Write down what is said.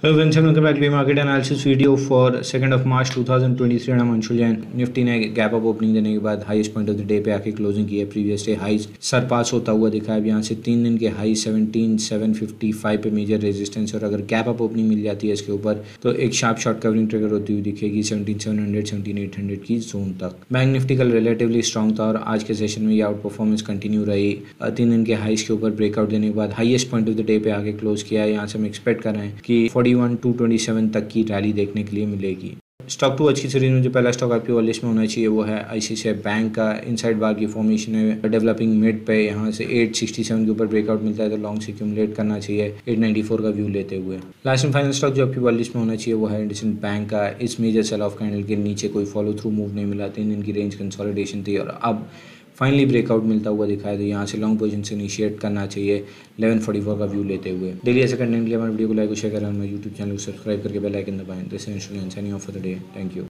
Hello friends, welcome back to the market analysis video for 2nd of March 2023 and I'm Anshul Nifty ने gap up opening देने के बाद highest point of the day पे आके closing की है previous day high Sarpass होता हुआ दिखा है अब यहाँ से तीन दिन के हाई 17755 पे मेजर रेजिस्टेंस और अगर गैप अप ओपनिंग मिल जाती है इसके ऊपर तो एक शार्प शॉर्ट कवरिंग ट्रेगर होती हुई दिखेगी 17700 17800 की जोन तक बैंक निफ्टी कल रिलेटिवली स्ट्रॉन्ग था और आज के सेशन में ये आउट परफॉर्मेंस कंटिन्यू रही तीन दिन के हाइस के ऊपर ब्रेकआउट देने के बाद highest point of the day पे आके क्लोज किया है यहाँ से हम एक्सपेक्ट कर रहे हैं कि 241 तक की रैली देखने के लिए मिलेगी स्टॉक टू अच्छी सीरीज में जो पहला स्टॉक आपकी वॉल लिस्ट में होना चाहिए वो है आईसीआई बैंक का इनसाइड बार की फॉर्मेशन है डेवलपिंग मिड पे यहाँ से 867 के ऊपर ब्रेकआउट मिलता है तो लॉन्ग से क्यूमुलेट करना चाहिए 894 का व्यू लेते हुए लास्ट एंड फाइनल स्टॉक जो आपकी वॉल लिस्ट में होना चाहिए वो है इंडसन बैंक का इस मेजर सेल ऑफ कैंडल के नीचे कोई फॉलो थ्रू मूव नहीं मिला तीन दिन की रेंज कंसॉलिडेशन थी और अब फाइनली ब्रेकआउट मिलता हुआ दिखाया तो यहाँ से लॉन्ग पोजिशन से इनिशिएट करना चाहिए फोर्टी फोर का व्यू लेते हुए डेली ऐसे कंटेंट के लिए हमारे वीडियो को लाइक और शेयर करें हमारे यूट्यूब चैनल को सब्सक्राइब करके बेल आइकन दबाएं this insurance any of the day thank you